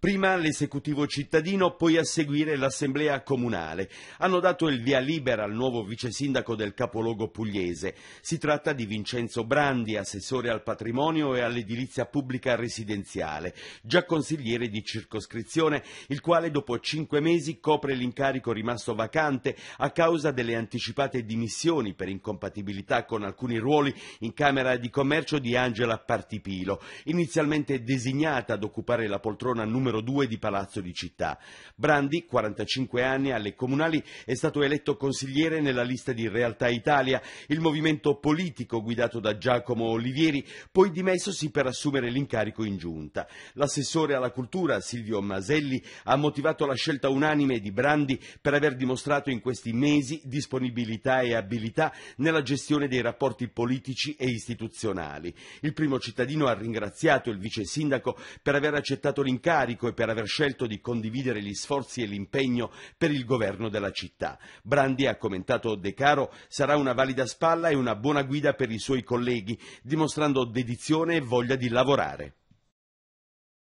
prima l'esecutivo cittadino, poi a seguire l'assemblea comunale. Hanno dato il via libera al nuovo vice sindaco del capoluogo pugliese. Si tratta di Vincenzo Brandi, assessore al patrimonio e all'edilizia pubblica residenziale, già consigliere di circoscrizione, il quale dopo cinque mesi copre l'incarico rimasto vacante a causa delle anticipate dimissioni per incompatibilità con alcuni ruoli in Camera di Commercio di Angela Partipilo, inizialmente designata ad occupare la poltrona numero numero 2 di Palazzo di Città. Brandi, 45 anni, alle comunali è stato eletto consigliere nella lista di Realtà Italia, il movimento politico guidato da Giacomo Olivieri, poi dimessosi per assumere l'incarico in giunta. L'assessore alla cultura Silvio Maselli ha motivato la scelta unanime di Brandi per aver dimostrato in questi mesi disponibilità e abilità nella gestione dei rapporti politici e istituzionali. Il primo cittadino ha ringraziato il vice sindaco per aver accettato l'incarico carico e per aver scelto di condividere gli sforzi e l'impegno per il governo della città. Brandi, ha commentato De Caro, sarà una valida spalla e una buona guida per i suoi colleghi, dimostrando dedizione e voglia di lavorare.